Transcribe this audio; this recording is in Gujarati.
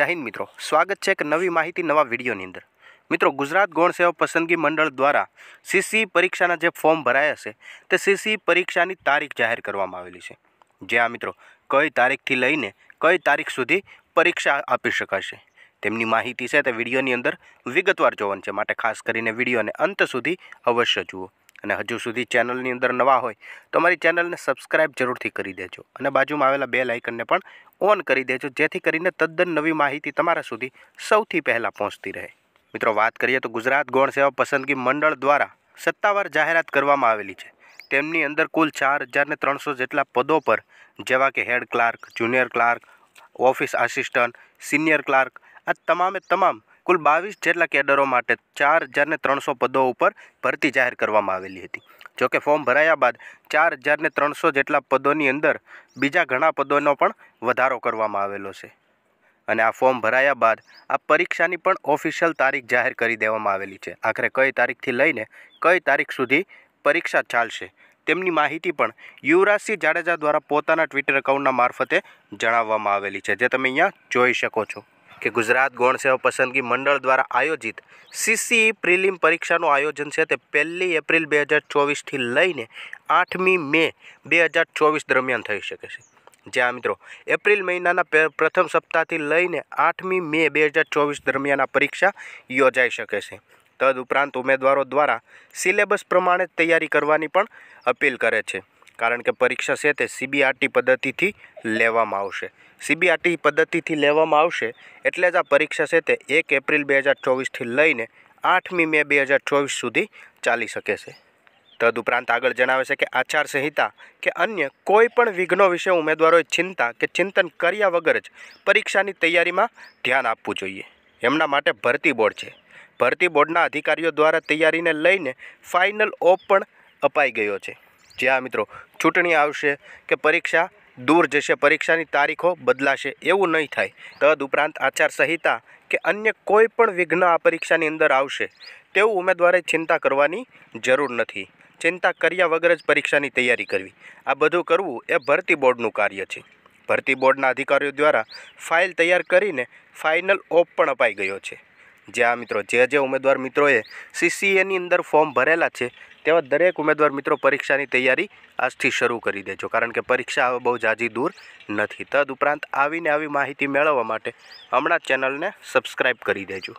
જય હિન્દ મિત્રો સ્વાગત છે એક નવી માહિતી નવા વિડીયોની અંદર મિત્રો ગુજરાત ગૌણ સેવા પસંદગી મંડળ દ્વારા સીસી પરીક્ષાના જે ફોર્મ ભરાયા છે તે સીસી પરીક્ષાની તારીખ જાહેર કરવામાં આવેલી છે જ્યાં મિત્રો કઈ તારીખથી લઈને કઈ તારીખ સુધી પરીક્ષા આપી શકાશે તેમની માહિતી છે તે વિડીયોની અંદર વિગતવાર જોવાની છે માટે ખાસ કરીને વિડીયોને અંત સુધી અવશ્ય જુઓ અને હજુ સુધી ચેનલની અંદર નવા હોય તો અમારી ચેનલને સબસ્ક્રાઇબ જરૂરથી કરી દેજો અને બાજુમાં આવેલા બે લાઇકનને પણ ઓન કરી દેજો જેથી કરીને તદ્દન નવી માહિતી તમારા સુધી સૌથી પહેલાં પહોંચતી રહે મિત્રો વાત કરીએ તો ગુજરાત ગૌણ સેવા પસંદગી મંડળ દ્વારા સત્તાવાર જાહેરાત કરવામાં આવેલી છે તેમની અંદર કુલ ચાર હજારને ત્રણસો જેટલા પદો પર જેવા કે head clerk junior clerk office assistant senior clerk આ તમામે તમામ કુલ બાવીસ જેટલા કેડરો માટે ચાર હજારને ત્રણસો પદો ઉપર ભરતી જાહેર કરવામાં આવેલી હતી જોકે ફોર્મ ભરાયા બાદ ચાર હજારને ત્રણસો જેટલા પદોની અંદર બીજા ઘણા પદોનો પણ વધારો કરવામાં આવેલો છે અને આ ફોર્મ ભરાયા બાદ આ પરીક્ષાની પણ ઓફિશિયલ તારીખ જાહેર કરી દેવામાં આવેલી છે આખરે કઈ તારીખથી લઈને કઈ તારીખ સુધી પરીક્ષા ચાલશે તેમની માહિતી પણ યુવરાજસિંહ જાડેજા દ્વારા પોતાના ટ્વિટર એકાઉન્ટના મારફતે જણાવવામાં આવેલી છે જે તમે અહીંયા જોઈ શકો છો કે ગુજરાત ગૌણ સેવા પસંદગી મંડળ દ્વારા આયોજિત સીસી પ્રિલિમ પરીક્ષાનું આયોજન છે તે પહેલી એપ્રિલ બે હજાર ચોવીસથી લઈને આઠમી મે બે હજાર ચોવીસ દરમિયાન થઈ શકે છે જ્યાં મિત્રો એપ્રિલ મહિનાના પ્રથમ સપ્તાહથી લઈને આઠમી મે બે હજાર ચોવીસ દરમિયાન આ પરીક્ષા યોજાઈ શકે છે તદ ઉપરાંત ઉમેદવારો દ્વારા સિલેબસ પ્રમાણે તૈયારી કરવાની પણ અપીલ કરે છે કારણ કે પરીક્ષા છે તે સીબીઆરટી પદ્ધતિથી લેવામાં આવશે સીબીઆરટી પદ્ધતિથી લેવામાં આવશે એટલે જ આ પરીક્ષા છે તે એક એપ્રિલ બે હજાર ચોવીસથી લઈને આઠમી મે બે હજાર ચોવીસ સુધી ચાલી શકે છે તદુપરાંત આગળ જણાવે છે કે આચારસંહિતા કે અન્ય કોઈ પણ વિઘ્નો વિશે ઉમેદવારોએ ચિંતા કે ચિંતન કર્યા વગર જ પરીક્ષાની તૈયારીમાં ધ્યાન આપવું જોઈએ એમના માટે ભરતી બોર્ડ છે ભરતી બોર્ડના અધિકારીઓ દ્વારા તૈયારીને લઈને ફાઇનલ ઓપ પણ અપાઈ ગયો છે જ્યાં મિત્રો ચૂંટણી આવશે કે પરીક્ષા દૂર જશે પરીક્ષાની તારીખો બદલાશે એવું નહીં થાય તદ ઉપરાંત આચારસંહિતા કે અન્ય કોઈ પણ વિઘ્ન આ પરીક્ષાની અંદર આવશે તેવું ઉમેદવારે ચિંતા કરવાની જરૂર નથી ચિંતા કર્યા વગર જ પરીક્ષાની તૈયારી કરવી આ બધું કરવું એ ભરતી બોર્ડનું કાર્ય છે ભરતી બોર્ડના અધિકારીઓ દ્વારા ફાઇલ તૈયાર કરીને ફાઇનલ ઓપ પણ અપાઈ ગયો છે જ્યાં મિત્રો જે જે ઉમેદવાર મિત્રોએ સીસીએની અંદર ફોર્મ ભરેલા છે તેવા દરેક ઉમેદવાર મિત્રો પરીક્ષાની તૈયારી આજથી શરૂ કરી દેજો કારણ કે પરીક્ષા હવે બહુ જાજી દૂર નથી તદ ઉપરાંત આવીને આવી માહિતી મેળવવા માટે હમણાં ચેનલને સબસ્ક્રાઈબ કરી દેજો